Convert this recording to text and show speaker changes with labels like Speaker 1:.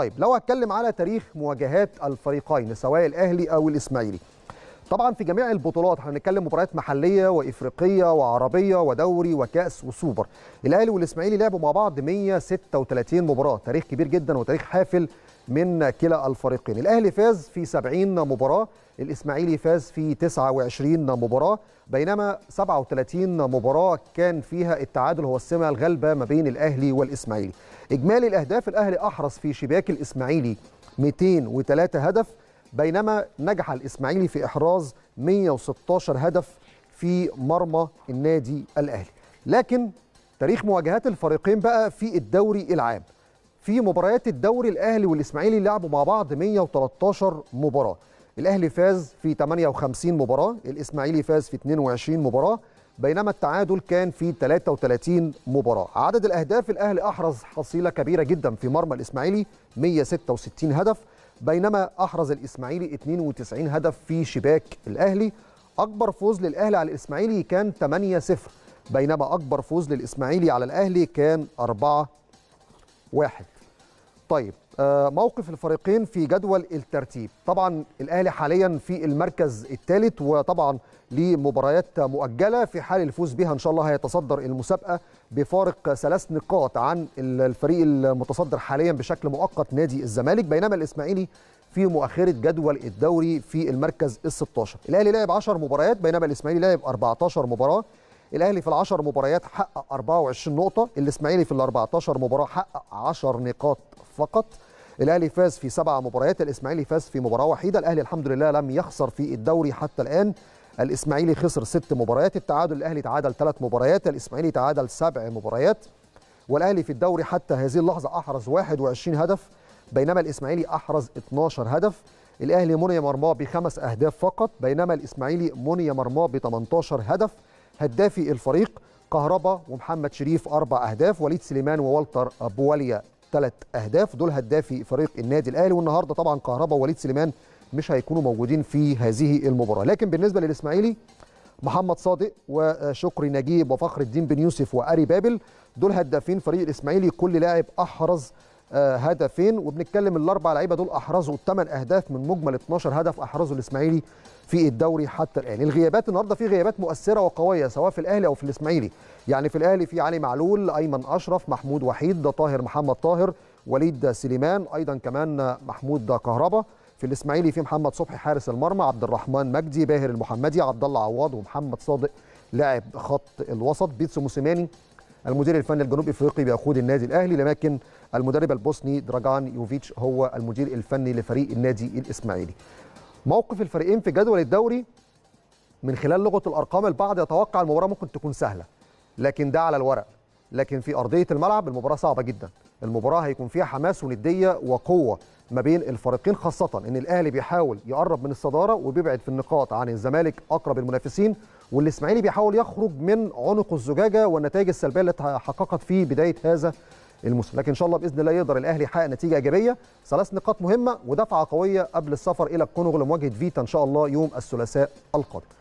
Speaker 1: طيب لو هتكلم على تاريخ مواجهات الفريقين سواء الاهلي او الاسماعيلي طبعا في جميع البطولات احنا بنتكلم مباريات محليه وافريقيه وعربيه ودوري وكاس وسوبر الاهلي والاسماعيلي لعبوا مع بعض 136 مباراه تاريخ كبير جدا وتاريخ حافل من كلا الفريقين الأهلي فاز في 70 مباراة الإسماعيلي فاز في 29 مباراة بينما 37 مباراة كان فيها التعادل هو السمة الغالبة ما بين الأهلي والإسماعيلي إجمالي الأهداف الأهلي أحرز في شباك الإسماعيلي 203 هدف بينما نجح الإسماعيلي في إحراز 116 هدف في مرمى النادي الأهلي لكن تاريخ مواجهات الفريقين بقى في الدوري العام في مباريات الدوري الاهلي والاسماعيلي لعبوا مع بعض 113 مباراه الاهلي فاز في 58 مباراه الاسماعيلي فاز في 22 مباراه بينما التعادل كان في 33 مباراه عدد الاهداف الاهلي احرز حصيله كبيره جدا في مرمى الاسماعيلي 166 هدف بينما احرز الاسماعيلي 92 هدف في شباك الاهلي اكبر فوز للاهلي على الاسماعيلي كان 8-0 بينما اكبر فوز للاسماعيلي على الاهلي كان 4 واحد طيب آه، موقف الفريقين في جدول الترتيب طبعا الاهلي حاليا في المركز الثالث وطبعا لمباريات مؤجله في حال الفوز بها ان شاء الله هيتصدر المسابقه بفارق ثلاث نقاط عن الفريق المتصدر حاليا بشكل مؤقت نادي الزمالك بينما الاسماعيلي في مؤخره جدول الدوري في المركز ال 16 الاهلي لعب 10 مباريات بينما الاسماعيلي لعب 14 مباراه الاهلي في ال10 مباريات حقق 24 نقطه الاسماعيلي في ال14 مباراه حقق 10 نقاط فقط الاهلي فاز في سبع مباريات الاسماعيلي فاز في مباراه وحيده الاهلي الحمد لله لم يخسر في الدوري حتى الان الاسماعيلي خسر ست مباريات التعادل الاهلي تعادل ثلاث مباريات الاسماعيلي تعادل سبع مباريات والاهلي في الدوري حتى هذه اللحظه احرز 21 هدف بينما الاسماعيلي احرز 12 هدف الاهلي مني مرماه بخمس اهداف فقط بينما الاسماعيلي مني مرماه ب 18 هدف هدافي الفريق كهربا ومحمد شريف أربع أهداف وليد سليمان ووالتر بواليا ثلاث أهداف دول هدافي فريق النادي الأهلي والنهاردة طبعا كهربا ووليد سليمان مش هيكونوا موجودين في هذه المباراة لكن بالنسبة للإسماعيلي محمد صادق وشكري نجيب وفخر الدين بن يوسف واري بابل دول هدافين فريق الاسماعيلي كل لاعب احرز آه، هدفين وبنتكلم الاربع لعيبه دول احرزوا 8 اهداف من مجمل 12 هدف احرزه الاسماعيلي في الدوري حتى الان الغيابات النهارده في غيابات مؤثره وقويه سواء في الاهلي او في الاسماعيلي يعني في الاهلي في علي معلول ايمن اشرف محمود وحيد طاهر محمد طاهر وليد سليمان ايضا كمان محمود كهربا في الاسماعيلي في محمد صبحي حارس المرمى عبد الرحمن مجدي باهر المحمدي عبد الله عواض ومحمد صادق لاعب خط الوسط بيتسو موسيماني المدير الفني الجنوب افريقي بيقود النادي الاهلي لكن المدرب البوسني دراجان يوفيتش هو المدير الفني لفريق النادي الإسماعيلي موقف الفريقين في جدول الدوري من خلال لغة الأرقام البعض يتوقع المباراة ممكن تكون سهلة لكن ده على الورق لكن في أرضية الملعب المباراة صعبة جدا المباراة هيكون فيها حماس وندية وقوة ما بين الفريقين خاصة إن الأهلي بيحاول يقرب من الصدارة وبيبعد في النقاط عن الزمالك أقرب المنافسين والإسماعيلي بيحاول يخرج من عنق الزجاجة والنتائج السلبية التي حققت في بداية هذا المسلم لكن ان شاء الله باذن الله يقدر الاهلي يحقق نتيجه ايجابيه ثلاث نقاط مهمه ودفعه قويه قبل السفر الى الكونغو لمواجهه فيتا ان شاء الله يوم الثلاثاء القادم